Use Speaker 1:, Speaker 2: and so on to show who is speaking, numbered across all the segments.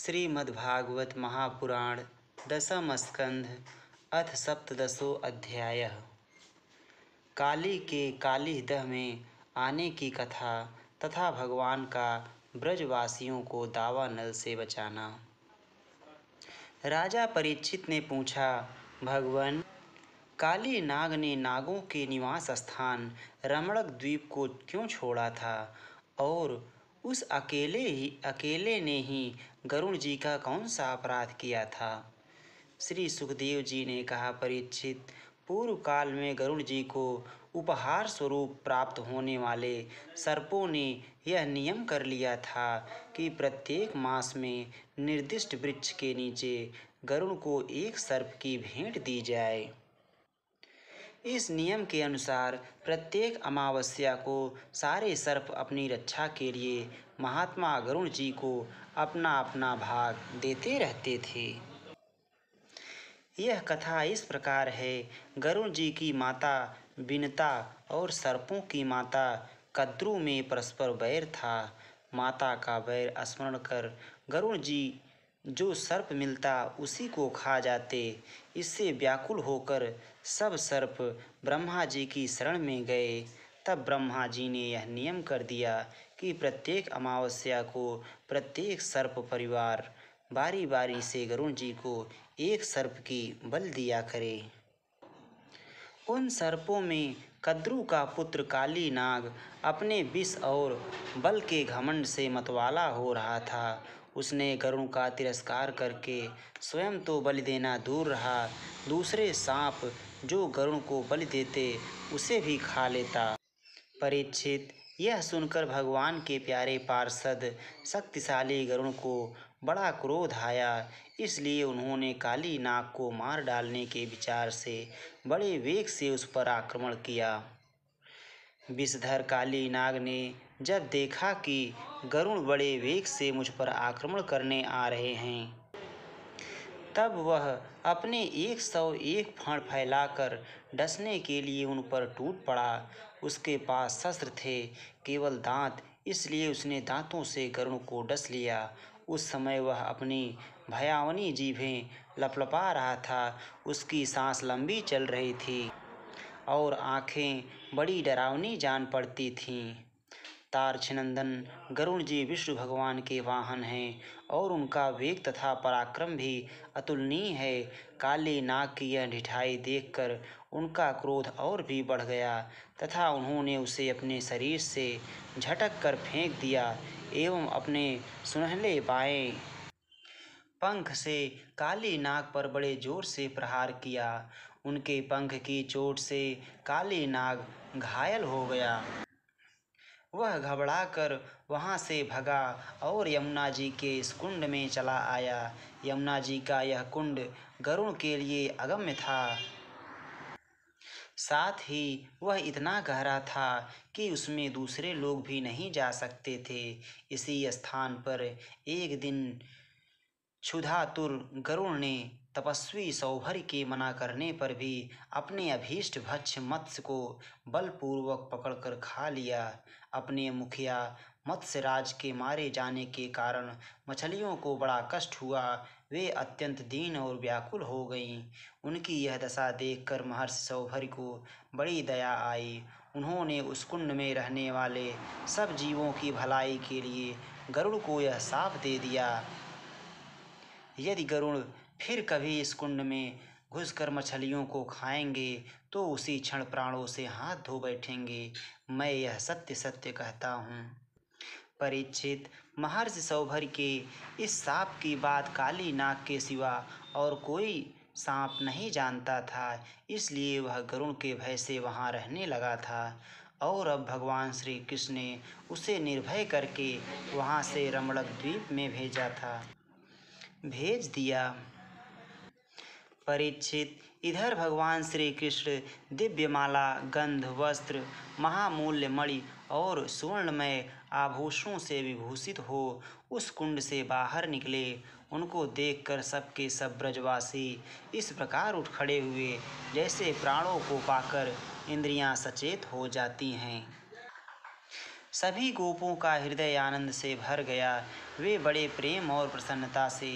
Speaker 1: श्रीमद्भागवत महापुराण दशम स्कंध अथ सप्तशो अध्याय काली के काली दह में आने की कथा तथा भगवान का ब्रजवासियों को दावा नल से बचाना राजा परीक्षित ने पूछा भगवान काली नाग ने नागों के निवास स्थान रमणक द्वीप को क्यों छोड़ा था और उस अकेले ही अकेले ने ही गरुण जी का कौन सा अपराध किया था श्री सुखदेव जी ने कहा परीक्षित पूर्व काल में गरुण जी को उपहार स्वरूप प्राप्त होने वाले सर्पों ने यह नियम कर लिया था कि प्रत्येक मास में निर्दिष्ट वृक्ष के नीचे गरुण को एक सर्प की भेंट दी जाए इस नियम के अनुसार प्रत्येक अमावस्या को सारे सर्प अपनी रक्षा के लिए महात्मा गरुण जी को अपना अपना भाग देते रहते थे यह कथा इस प्रकार है गरुण जी की माता बिनता और सर्पों की माता कद्रु में परस्पर बैर था माता का बैर स्मरण कर गरुण जी जो सर्प मिलता उसी को खा जाते इससे व्याकुल होकर सब सर्प ब्रह्मा जी की शरण में गए तब ब्रह्मा जी ने यह नियम कर दिया कि प्रत्येक अमावस्या को प्रत्येक सर्प परिवार बारी बारी से गरुण जी को एक सर्प की बल दिया करे उन सर्पों में कद्रू का पुत्र काली नाग अपने विष और बल के घमंड से मतवाला हो रहा था उसने गरुण का तिरस्कार करके स्वयं तो बलि देना दूर रहा दूसरे सांप जो गरुण को बलि देते उसे भी खा लेता परीक्षित यह सुनकर भगवान के प्यारे पार्षद शक्तिशाली गरुण को बड़ा क्रोध आया इसलिए उन्होंने काली नाग को मार डालने के विचार से बड़े वेग से उस पर आक्रमण किया विषधर काली नाग ने जब देखा कि गरुण बड़े वेग से मुझ पर आक्रमण करने आ रहे हैं तब वह अपने एक सौ एक फाड़ फैलाकर डसने के लिए उन पर टूट पड़ा उसके पास शस्त्र थे केवल दांत इसलिए उसने दांतों से गरुण को डस लिया उस समय वह अपनी भयावनी जीभें लपलपा रहा था उसकी सांस लंबी चल रही थी और आंखें बड़ी डरावनी जान पड़ती थीं तारछनंदन गरुण जी विष्णु भगवान के वाहन हैं और उनका वेग तथा पराक्रम भी अतुलनीय है काले नाग की यह ढिठाई देखकर उनका क्रोध और भी बढ़ गया तथा उन्होंने उसे अपने शरीर से झटक कर फेंक दिया एवं अपने सुनहले बाएं पंख से काली नाग पर बड़े जोर से प्रहार किया उनके पंख की चोट से काली नाग घायल हो गया वह घबरा कर वहाँ से भगा और यमुना जी के इस कुंड में चला आया यमुना जी का यह कुंड गरुण के लिए अगम्य था साथ ही वह इतना गहरा था कि उसमें दूसरे लोग भी नहीं जा सकते थे इसी स्थान पर एक दिन क्षुधातुर गरुण ने तपस्वी सौभर के मना करने पर भी अपने अभीष्ट भक्ष मत्स्य को बलपूर्वक पकड़कर खा लिया अपने मुखिया मत्स्यराज के मारे जाने के कारण मछलियों को बड़ा कष्ट हुआ वे अत्यंत दीन और व्याकुल हो गईं उनकी यह दशा देखकर महर्षि सौभर को बड़ी दया आई उन्होंने उस कुंड में रहने वाले सब जीवों की भलाई के लिए गरुड़ को यह साफ दे दिया यदि गरुड़ फिर कभी इस कुंड में घुसकर मछलियों को खाएंगे तो उसी क्षण प्राणों से हाथ धो बैठेंगे मैं यह सत्य सत्य कहता हूँ परीक्षित महर्षि सौभर के इस सांप की बात काली नाक के सिवा और कोई सांप नहीं जानता था इसलिए वह गरुण के भय से वहाँ रहने लगा था और अब भगवान श्री कृष्ण ने उसे निर्भय करके वहाँ से रमणक द्वीप में भेजा था भेज दिया परीक्षित इधर भगवान श्री कृष्ण दिव्यमाला गंध वस्त्र महामूल्य मणि और स्वर्णमय आभूषणों से विभूषित हो उस कुंड से बाहर निकले उनको देखकर सबके सब ब्रजवासी इस प्रकार उठ खड़े हुए जैसे प्राणों को पाकर इंद्रियां सचेत हो जाती हैं सभी गोपों का हृदय आनंद से भर गया वे बड़े प्रेम और प्रसन्नता से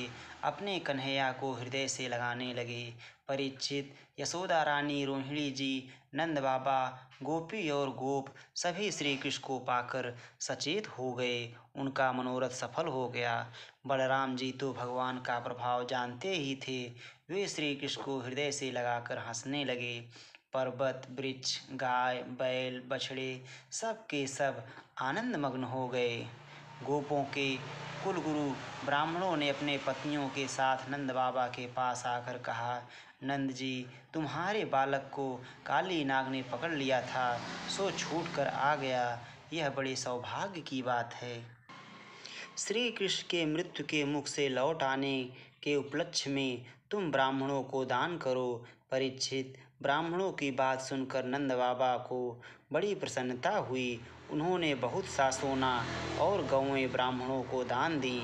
Speaker 1: अपने कन्हैया को हृदय से लगाने लगे परिचित यशोदा रानी रोहिणी जी नंद बाबा गोपी और गोप सभी श्री कृष्ण को पाकर सचेत हो गए उनका मनोरथ सफल हो गया बलराम जी तो भगवान का प्रभाव जानते ही थे वे श्री कृष्ण को हृदय से लगाकर हंसने लगे पर्वत वृक्ष गाय बैल बछड़े सब के सब आनंद मग्न हो गए गोपों के कुलगुरु ब्राह्मणों ने अपने पत्नियों के साथ नंद बाबा के पास आकर कहा नंद जी तुम्हारे बालक को काली नाग ने पकड़ लिया था सो छूट कर आ गया यह बड़े सौभाग्य की बात है श्री कृष्ण के मृत्यु के मुख से लौट आने के उपलक्ष्य में तुम ब्राह्मणों को दान करो परीक्षित ब्राह्मणों की बात सुनकर नंद बाबा को बड़ी प्रसन्नता हुई उन्होंने बहुत सा सोना और गौएँ ब्राह्मणों को दान दी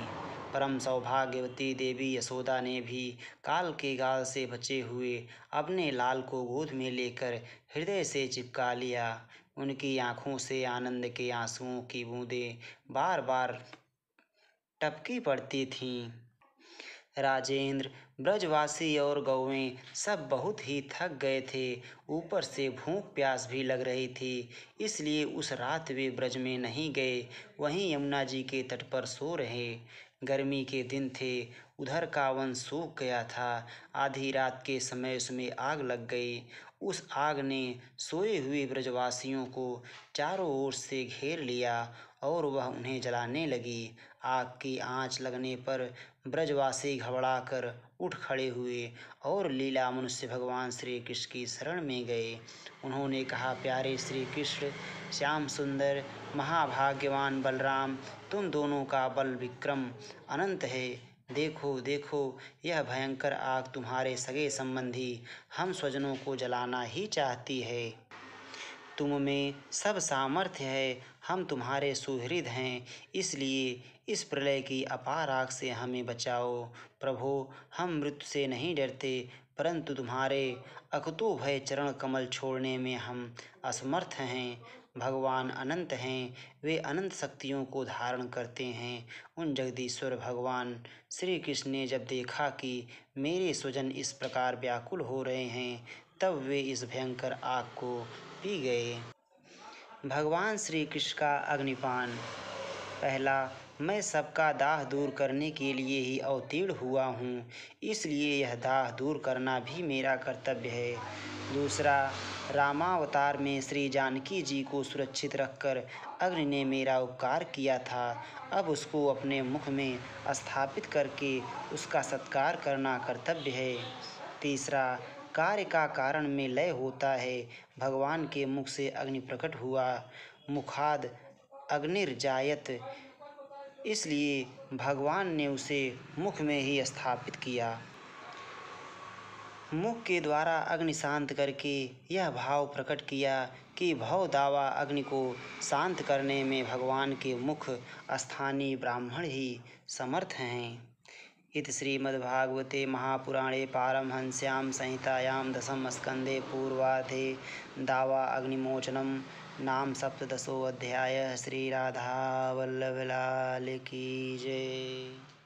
Speaker 1: परम सौभाग्यवती देवी यशोदा ने भी काल के गाल से बचे हुए अपने लाल को गोद में लेकर हृदय से चिपका लिया उनकी आँखों से आनंद के आंसुओं की बूंदें बार बार टपकी पड़ती थीं राजेंद्र ब्रजवासी और गौवें सब बहुत ही थक गए थे ऊपर से भूख प्यास भी लग रही थी इसलिए उस रात वे ब्रज में नहीं गए वहीं यमुना जी के तट पर सो रहे गर्मी के दिन थे उधर का वन सूख गया था आधी रात के समय उसमें आग लग गई उस आग ने सोए हुए ब्रजवासियों को चारों ओर से घेर लिया और वह उन्हें जलाने लगी आग की आँच लगने पर ब्रजवासी घबरा कर उठ खड़े हुए और लीला मनुष्य भगवान श्री कृष्ण की शरण में गए उन्होंने कहा प्यारे श्री कृष्ण श्याम सुंदर महाभाग्यवान बलराम तुम दोनों का बल विक्रम अनंत है देखो देखो यह भयंकर आग तुम्हारे सगे संबंधी हम स्वजनों को जलाना ही चाहती है तुम में सब सामर्थ्य है हम तुम्हारे सुहृद हैं इसलिए इस प्रलय की अपार आग से हमें बचाओ प्रभो हम मृत्यु से नहीं डरते परंतु तुम्हारे अकतो भय चरण कमल छोड़ने में हम असमर्थ हैं भगवान अनंत हैं वे अनंत शक्तियों को धारण करते हैं उन जगदीश्वर भगवान श्री कृष्ण ने जब देखा कि मेरे स्वजन इस प्रकार व्याकुल हो रहे हैं तब वे इस भयंकर आग को पी गए भगवान श्री कृष्ण का अग्निपान पहला मैं सबका दाह दूर करने के लिए ही अवतीर्ण हुआ हूँ इसलिए यह दाह दूर करना भी मेरा कर्तव्य है दूसरा रामावतार में श्री जानकी जी को सुरक्षित रखकर अग्नि ने मेरा उपकार किया था अब उसको अपने मुख में स्थापित करके उसका सत्कार करना कर्तव्य है तीसरा कार्य का कारण में लय होता है भगवान के मुख से अग्नि प्रकट हुआ मुखाद अग्निर्जायत इसलिए भगवान ने उसे मुख में ही स्थापित किया मुख के द्वारा अग्नि शांत करके यह भाव प्रकट किया कि भव दावा अग्नि को शांत करने में भगवान के मुख स्थानीय ब्राह्मण ही समर्थ हैं श्रीमद्भागवते महापुराणे पारमहंस्यां संहितायां दशमस्कन्धे पूर्वाधे दावा अग्निमोचनम नाम सप्तशोध्याय श्रीराधावल्लभलाल की जय